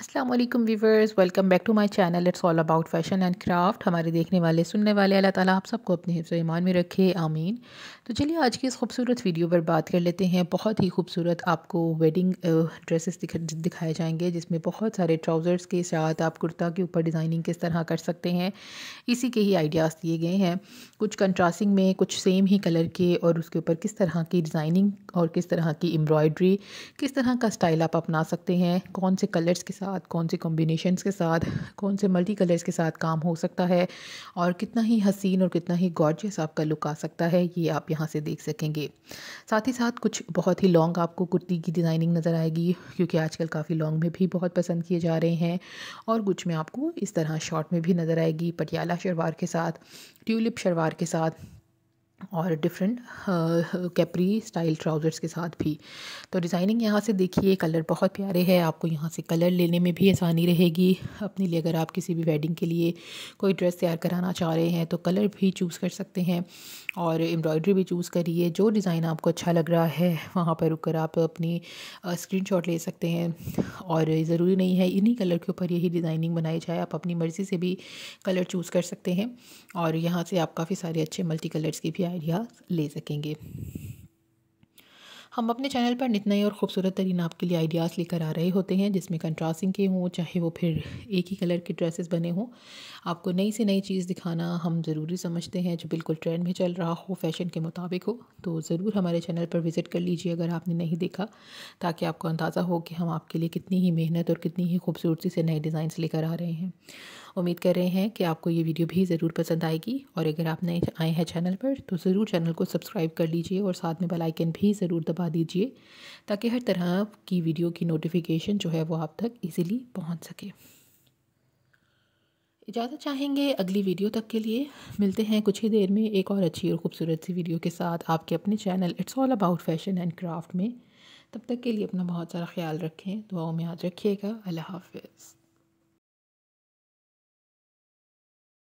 Aslam viewers welcome back to my channel it's all about fashion and craft हमारे देखने वाले सुनने वाले अल्लाह ताला आप सबको अपने हिफ्स ईमान में रखे आमीन तो चलिए आज की इस खूबसूरत वीडियो पर बात कर लेते हैं बहुत ही खूबसूरत आपको वेडिंग ड्रेसेस दिखाए जाएंगे जिसमें बहुत सारे ट्राउज़र्स के साथ आप कुर्ता के ऊपर डिज़ाइनिंग किस तरह कर सकते हैं इसी के ही आइडियाज़ दिए गए हैं कुछ कंट्रास्टिंग में कुछ सेम ही कलर के और उसके ऊपर किस तरह की डिज़ाइनिंग और किस तरह की एम्ब्रॉयड्री किस तरह का स्टाइल आप अपना सकते हैं कौन से कलर्स के साथ साथ कौन से कॉम्बिनेशंस के साथ कौन से मल्टी कलर्स के साथ काम हो सकता है और कितना ही हसीन और कितना ही गॉर्जियस आपका लुक आ सकता है ये आप यहाँ से देख सकेंगे साथ ही साथ कुछ बहुत ही लॉन्ग आपको कुर्ती की डिज़ाइनिंग नज़र आएगी क्योंकि आजकल काफ़ी लॉन्ग में भी बहुत पसंद किए जा रहे हैं और कुछ में आपको इस तरह शॉर्ट में भी नज़र आएगी पटियाला शलवार के साथ ट्यूलिप शलवार के साथ और डिफरेंट कैपरी स्टाइल ट्राउज़र्स के साथ भी तो डिज़ाइनिंग यहाँ से देखिए कलर बहुत प्यारे हैं आपको यहाँ से कलर लेने में भी आसानी रहेगी अपने लिए अगर आप किसी भी वेडिंग के लिए कोई ड्रेस तैयार कराना चाह रहे हैं तो कलर भी चूज़ कर सकते हैं और एम्ब्रॉयडरी भी चूज़ करिए जो डिज़ाइन आपको अच्छा लग रहा है वहाँ पर रुक कर आप अपनी स्क्रीन uh, ले सकते हैं और ज़रूरी नहीं है इन्हीं कलर के ऊपर यही डिज़ाइनिंग बनाई जाए आप अपनी मर्ज़ी से भी कलर चूज़ कर सकते हैं और यहाँ से आप काफ़ी सारे अच्छे मल्टी कलर्स की भी आइडियाज़ ले सकेंगे हम अपने चैनल पर नित नए और ख़ूबसूरत तरीन आपके लिए आइडियाज़ लेकर आ रहे होते हैं जिसमें कंट्रास्टिंग के हों चाहे वो फिर एक ही कलर के ड्रेसेस बने हों आपको नई से नई चीज़ दिखाना हम ज़रूरी समझते हैं जो बिल्कुल ट्रेंड में चल रहा हो फैशन के मुताबिक हो तो ज़रूर हमारे चैनल पर विज़िट कर लीजिए अगर आपने नहीं देखा ताकि आपको अंदाज़ा हो कि हम आपके लिए कितनी ही मेहनत और कितनी ही खूबसूरती से नए डिज़ाइंस लेकर आ रहे हैं उम्मीद कर रहे हैं कि आपको ये वीडियो भी ज़रूर पसंद आएगी और अगर आप नए आए हैं चैनल पर तो ज़रूर चैनल को सब्सक्राइब कर लीजिए और साथ में बेलाइकन भी ज़रूर दबा दीजिए ताकि हर तरह की वीडियो की नोटिफिकेशन जो है वो आप तक ईज़िली पहुँच सके इजाज़त चाहेंगे अगली वीडियो तक के लिए मिलते हैं कुछ ही देर में एक और अच्छी और ख़ूबसूरत सी वीडियो के साथ आपके अपने channel it's all about fashion and craft में तब तक के लिए अपना बहुत सारा ख्याल रखें दुआओं में याद रखिएगा अल्लाह हाफिज़